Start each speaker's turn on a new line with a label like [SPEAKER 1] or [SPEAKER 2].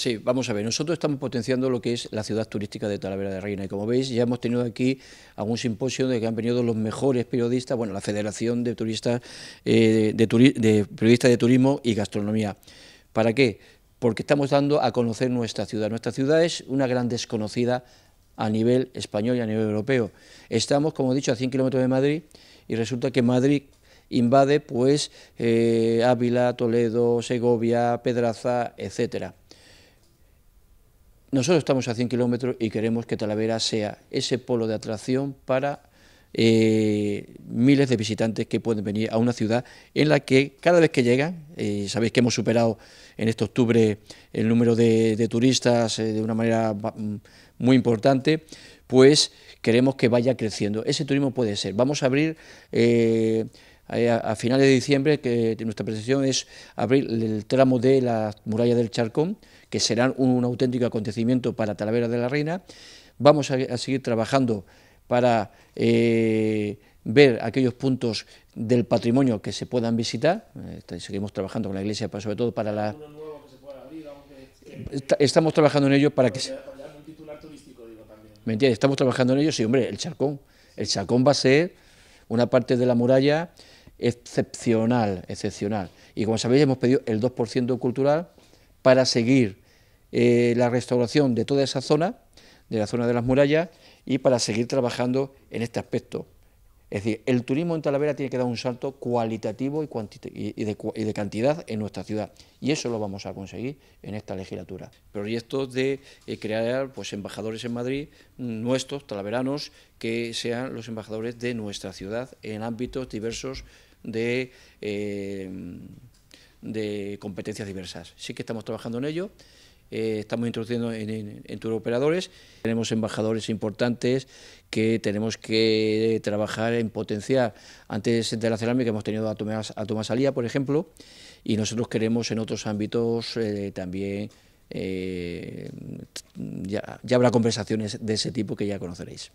[SPEAKER 1] Sí, vamos a ver, nosotros estamos potenciando lo que es la ciudad turística de Talavera de Reina y como veis ya hemos tenido aquí algún simposio de que han venido los mejores periodistas, bueno, la Federación de Turistas eh, de, Periodistas de Turismo y Gastronomía. ¿Para qué? Porque estamos dando a conocer nuestra ciudad. Nuestra ciudad es una gran desconocida a nivel español y a nivel europeo. Estamos, como he dicho, a 100 kilómetros de Madrid y resulta que Madrid invade pues eh, Ávila, Toledo, Segovia, Pedraza, etcétera. Nosotros estamos a 100 kilómetros y queremos que Talavera sea ese polo de atracción para eh, miles de visitantes que pueden venir a una ciudad en la que cada vez que llegan, eh, sabéis que hemos superado en este octubre el número de, turistas eh, de una manera mm, muy importante, pues queremos que vaya creciendo. Ese turismo puede ser. Vamos a abrir a, finales de diciembre, que nuestra pretensión es abrir el tramo de la muralla del Charcón, que será un, auténtico acontecimiento para Talavera de la Reina. Vamos a, seguir trabajando para eh, ver aquellos puntos del patrimonio que se puedan visitar. Eh, seguimos trabajando con la iglesia, sobre todo para la... Estamos trabajando en ello para que... ¿Me entiendes? Estamos trabajando en ello, sí, hombre, el charcón. El charcón va a ser una parte de la muralla excepcional, excepcional. Y como sabéis, hemos pedido el 2% cultural para seguir eh, la restauración de toda esa zona, de la zona de las murallas, y para seguir trabajando en este aspecto. Es decir, el turismo en Talavera tiene que dar un salto cualitativo y, de, cantidad en nuestra ciudad. Y eso lo vamos a conseguir en esta legislatura. Proyectos de eh, crear pues, embajadores en Madrid, mm, nuestros, talaveranos, que sean los embajadores de nuestra ciudad en ámbitos diversos Em, de, competencias diversas. Sí que estamos trabajando en ello. Eh, estamos introduciendo en, en, en turoperadores. Tenemos embajadores importantes que tenemos que trabajar en potenciar. Antes de la cerámica hemos tenido a Tomás, Alía, por ejemplo, y nosotros queremos en otros ámbitos eh, también. Eh, ya habrá conversaciones de ese tipo que ya conoceréis.